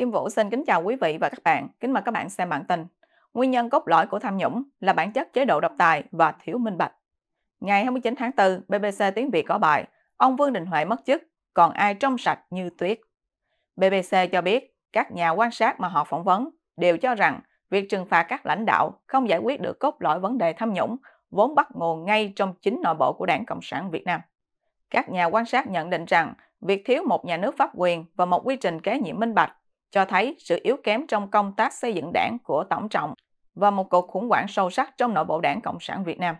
Kim Vũ xin kính chào quý vị và các bạn, kính mời các bạn xem bản tin. Nguyên nhân cốt lõi của tham nhũng là bản chất chế độ độc tài và thiếu minh bạch. Ngày 29 tháng 4, BBC tiếng Việt có bài Ông Vương Đình Huệ mất chức, còn ai trong sạch như tuyết. BBC cho biết các nhà quan sát mà họ phỏng vấn đều cho rằng việc trừng phạt các lãnh đạo không giải quyết được cốt lõi vấn đề tham nhũng vốn bắt nguồn ngay trong chính nội bộ của Đảng Cộng sản Việt Nam. Các nhà quan sát nhận định rằng việc thiếu một nhà nước pháp quyền và một quy trình kế nhiệm minh bạch cho thấy sự yếu kém trong công tác xây dựng đảng của Tổng Trọng và một cuộc khủng hoảng sâu sắc trong nội bộ đảng Cộng sản Việt Nam.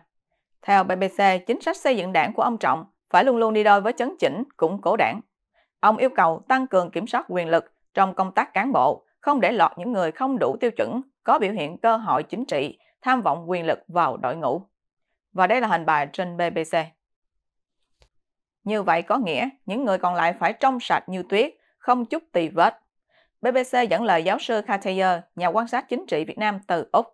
Theo BBC, chính sách xây dựng đảng của ông Trọng phải luôn luôn đi đôi với chấn chỉnh, củng cố đảng. Ông yêu cầu tăng cường kiểm soát quyền lực trong công tác cán bộ, không để lọt những người không đủ tiêu chuẩn, có biểu hiện cơ hội chính trị, tham vọng quyền lực vào đội ngũ. Và đây là hình bài trên BBC. Như vậy có nghĩa những người còn lại phải trong sạch như tuyết, không chút tì vết, BBC dẫn lời giáo sư Cartier, nhà quan sát chính trị Việt Nam từ Úc.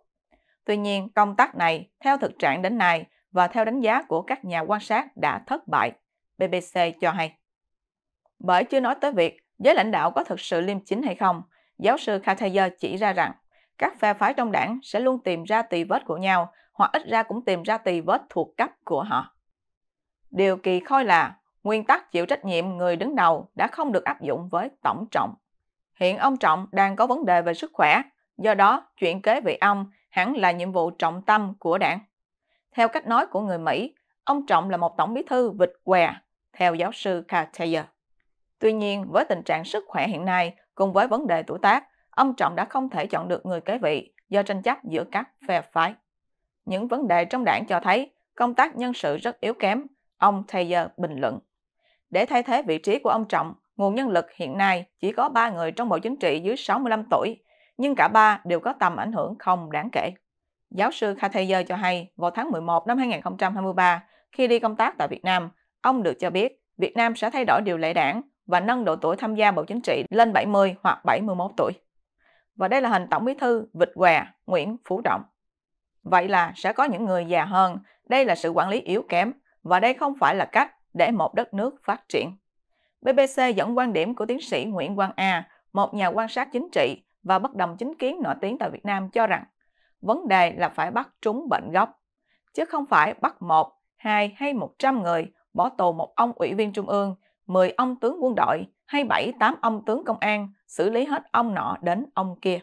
Tuy nhiên, công tác này, theo thực trạng đến nay và theo đánh giá của các nhà quan sát đã thất bại, BBC cho hay. Bởi chưa nói tới việc giới lãnh đạo có thực sự liêm chính hay không, giáo sư Cartier chỉ ra rằng các phe phái trong đảng sẽ luôn tìm ra tì vết của nhau hoặc ít ra cũng tìm ra tì vết thuộc cấp của họ. Điều kỳ khôi là nguyên tắc chịu trách nhiệm người đứng đầu đã không được áp dụng với tổng trọng Hiện ông Trọng đang có vấn đề về sức khỏe, do đó chuyện kế vị ông hẳn là nhiệm vụ trọng tâm của đảng. Theo cách nói của người Mỹ, ông Trọng là một tổng bí thư vịt què, theo giáo sư Cartier. Tuy nhiên, với tình trạng sức khỏe hiện nay cùng với vấn đề tuổi tác, ông Trọng đã không thể chọn được người kế vị do tranh chấp giữa các phe phái. Những vấn đề trong đảng cho thấy công tác nhân sự rất yếu kém, ông Taylor bình luận. Để thay thế vị trí của ông Trọng, Nguồn nhân lực hiện nay chỉ có 3 người trong Bộ Chính trị dưới 65 tuổi, nhưng cả ba đều có tầm ảnh hưởng không đáng kể. Giáo sư Khateyer cho hay, vào tháng 11 năm 2023, khi đi công tác tại Việt Nam, ông được cho biết Việt Nam sẽ thay đổi điều lệ đảng và nâng độ tuổi tham gia Bộ Chính trị lên 70 hoặc 71 tuổi. Và đây là hình Tổng bí thư Vịt Què Nguyễn Phú Trọng. Vậy là sẽ có những người già hơn, đây là sự quản lý yếu kém và đây không phải là cách để một đất nước phát triển. BBC dẫn quan điểm của tiến sĩ Nguyễn Quang A, một nhà quan sát chính trị và bất đồng chính kiến nổi tiếng tại Việt Nam cho rằng vấn đề là phải bắt trúng bệnh gốc, chứ không phải bắt một, hai hay một trăm người bỏ tù một ông ủy viên trung ương, 10 ông tướng quân đội hay 7, 8 ông tướng công an xử lý hết ông nọ đến ông kia.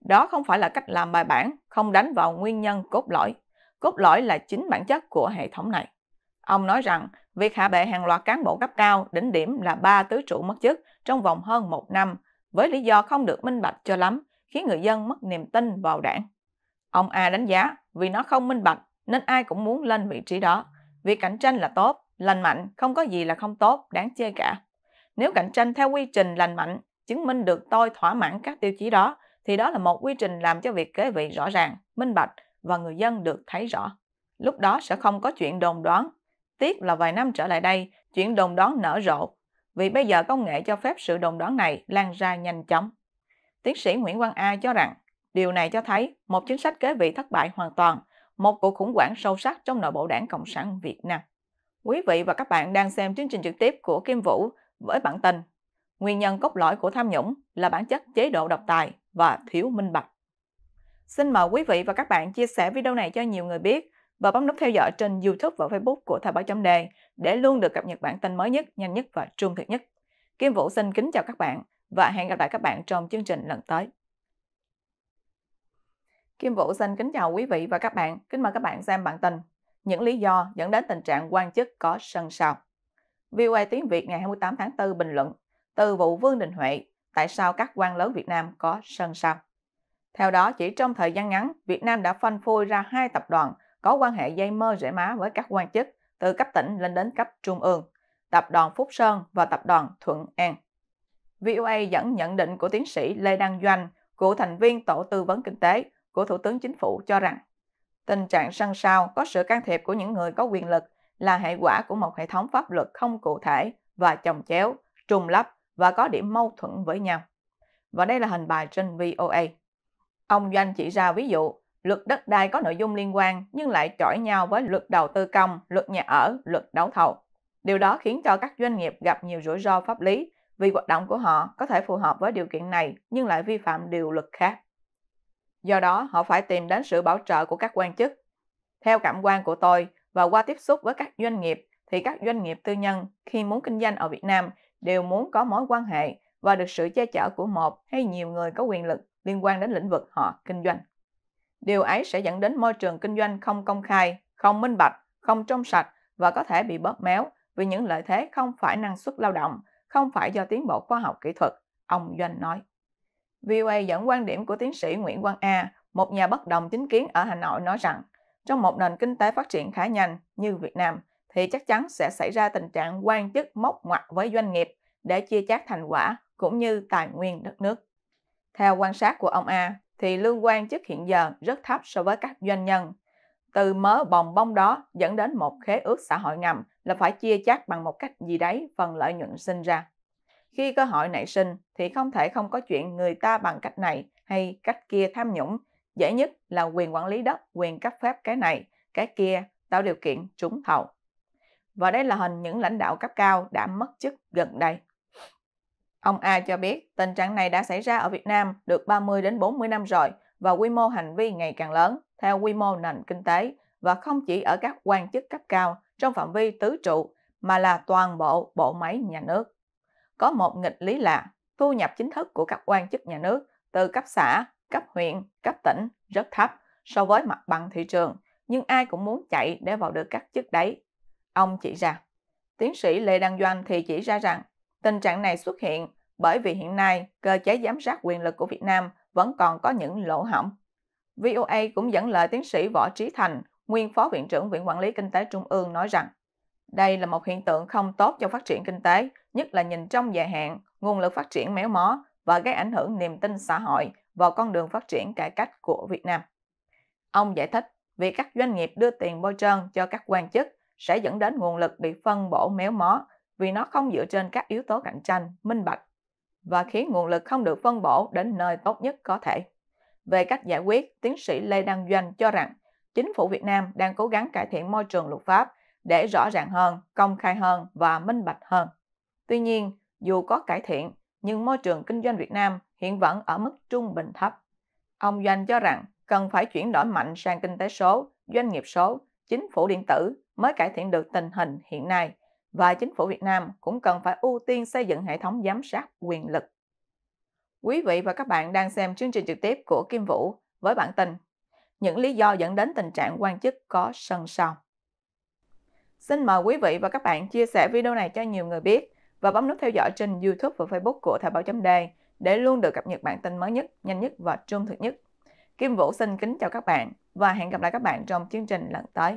Đó không phải là cách làm bài bản, không đánh vào nguyên nhân cốt lõi. Cốt lõi là chính bản chất của hệ thống này. Ông nói rằng việc hạ bệ hàng loạt cán bộ cấp cao đỉnh điểm là ba tứ trụ mất chức trong vòng hơn một năm với lý do không được minh bạch cho lắm khiến người dân mất niềm tin vào đảng. Ông A đánh giá vì nó không minh bạch nên ai cũng muốn lên vị trí đó. Việc cạnh tranh là tốt, lành mạnh, không có gì là không tốt, đáng chê cả. Nếu cạnh tranh theo quy trình lành mạnh, chứng minh được tôi thỏa mãn các tiêu chí đó, thì đó là một quy trình làm cho việc kế vị rõ ràng, minh bạch và người dân được thấy rõ. Lúc đó sẽ không có chuyện đồn đoán Tiếc là vài năm trở lại đây, chuyện đồng đoán nở rộ, vì bây giờ công nghệ cho phép sự đồng đoán này lan ra nhanh chóng. Tiến sĩ Nguyễn Quang A cho rằng, điều này cho thấy một chính sách kế vị thất bại hoàn toàn, một cuộc khủng hoảng sâu sắc trong nội bộ đảng Cộng sản Việt Nam. Quý vị và các bạn đang xem chương trình trực tiếp của Kim Vũ với bản tin Nguyên nhân cốt lõi của tham nhũng là bản chất chế độ độc tài và thiếu minh bạch. Xin mời quý vị và các bạn chia sẻ video này cho nhiều người biết và bấm nút theo dõi trên YouTube và Facebook của Thời báo chấm đề để luôn được cập nhật bản tin mới nhất, nhanh nhất và trung thực nhất. Kim Vũ xin kính chào các bạn và hẹn gặp lại các bạn trong chương trình lần tới. Kim Vũ xin kính chào quý vị và các bạn. Kính mời các bạn xem bản tin Những lý do dẫn đến tình trạng quan chức có sân sau. VOA Tiếng Việt ngày 28 tháng 4 bình luận từ vụ Vương Đình Huệ tại sao các quan lớn Việt Nam có sân sau. Theo đó, chỉ trong thời gian ngắn, Việt Nam đã phân phôi ra hai tập đoàn có quan hệ dây mơ rễ má với các quan chức từ cấp tỉnh lên đến cấp trung ương, tập đoàn Phúc Sơn và tập đoàn Thuận An. VOA dẫn nhận định của tiến sĩ Lê Đăng Doanh, cựu thành viên tổ tư vấn kinh tế của Thủ tướng Chính phủ cho rằng tình trạng sân sao có sự can thiệp của những người có quyền lực là hệ quả của một hệ thống pháp luật không cụ thể và chồng chéo, trùng lắp và có điểm mâu thuẫn với nhau. Và đây là hình bài trên VOA. Ông Doanh chỉ ra ví dụ Luật đất đai có nội dung liên quan nhưng lại chọi nhau với luật đầu tư công, luật nhà ở, luật đấu thầu. Điều đó khiến cho các doanh nghiệp gặp nhiều rủi ro pháp lý vì hoạt động của họ có thể phù hợp với điều kiện này nhưng lại vi phạm điều luật khác. Do đó, họ phải tìm đến sự bảo trợ của các quan chức. Theo cảm quan của tôi và qua tiếp xúc với các doanh nghiệp thì các doanh nghiệp tư nhân khi muốn kinh doanh ở Việt Nam đều muốn có mối quan hệ và được sự che chở của một hay nhiều người có quyền lực liên quan đến lĩnh vực họ kinh doanh. Điều ấy sẽ dẫn đến môi trường kinh doanh không công khai, không minh bạch, không trong sạch và có thể bị bóp méo vì những lợi thế không phải năng suất lao động, không phải do tiến bộ khoa học kỹ thuật, ông Doanh nói. VOA dẫn quan điểm của tiến sĩ Nguyễn Quang A, một nhà bất đồng chính kiến ở Hà Nội nói rằng, trong một nền kinh tế phát triển khá nhanh như Việt Nam, thì chắc chắn sẽ xảy ra tình trạng quan chức móc ngoặt với doanh nghiệp để chia chác thành quả cũng như tài nguyên đất nước. Theo quan sát của ông A, thì lương quan chức hiện giờ rất thấp so với các doanh nhân. Từ mớ bồng bông đó dẫn đến một khế ước xã hội ngầm là phải chia chác bằng một cách gì đấy phần lợi nhuận sinh ra. Khi cơ hội nảy sinh thì không thể không có chuyện người ta bằng cách này hay cách kia tham nhũng. Dễ nhất là quyền quản lý đất, quyền cấp phép cái này, cái kia, tạo điều kiện trúng thầu. Và đây là hình những lãnh đạo cấp cao đã mất chức gần đây. Ông A cho biết tình trạng này đã xảy ra ở Việt Nam được 30 đến 40 năm rồi và quy mô hành vi ngày càng lớn theo quy mô nền kinh tế và không chỉ ở các quan chức cấp cao trong phạm vi tứ trụ mà là toàn bộ bộ máy nhà nước. Có một nghịch lý là thu nhập chính thức của các quan chức nhà nước từ cấp xã, cấp huyện, cấp tỉnh rất thấp so với mặt bằng thị trường, nhưng ai cũng muốn chạy để vào được các chức đấy. Ông chỉ ra. Tiến sĩ Lê Đăng Doanh thì chỉ ra rằng Tình trạng này xuất hiện bởi vì hiện nay cơ chế giám sát quyền lực của Việt Nam vẫn còn có những lỗ hỏng. VOA cũng dẫn lời tiến sĩ Võ Trí Thành, nguyên phó viện trưởng Viện Quản lý Kinh tế Trung ương nói rằng đây là một hiện tượng không tốt cho phát triển kinh tế, nhất là nhìn trong dài hạn, nguồn lực phát triển méo mó và gây ảnh hưởng niềm tin xã hội vào con đường phát triển cải cách của Việt Nam. Ông giải thích, việc các doanh nghiệp đưa tiền bôi trơn cho các quan chức sẽ dẫn đến nguồn lực bị phân bổ méo mó vì nó không dựa trên các yếu tố cạnh tranh, minh bạch và khiến nguồn lực không được phân bổ đến nơi tốt nhất có thể. Về cách giải quyết, tiến sĩ Lê Đăng Doanh cho rằng chính phủ Việt Nam đang cố gắng cải thiện môi trường luật pháp để rõ ràng hơn, công khai hơn và minh bạch hơn. Tuy nhiên, dù có cải thiện, nhưng môi trường kinh doanh Việt Nam hiện vẫn ở mức trung bình thấp. Ông Doanh cho rằng cần phải chuyển đổi mạnh sang kinh tế số, doanh nghiệp số, chính phủ điện tử mới cải thiện được tình hình hiện nay – và chính phủ Việt Nam cũng cần phải ưu tiên xây dựng hệ thống giám sát quyền lực. Quý vị và các bạn đang xem chương trình trực tiếp của Kim Vũ với bản tin Những lý do dẫn đến tình trạng quan chức có sân sau. Xin mời quý vị và các bạn chia sẻ video này cho nhiều người biết và bấm nút theo dõi trên YouTube và Facebook của Thời báo chấm Đề để luôn được cập nhật bản tin mới nhất, nhanh nhất và trung thực nhất. Kim Vũ xin kính chào các bạn và hẹn gặp lại các bạn trong chương trình lần tới.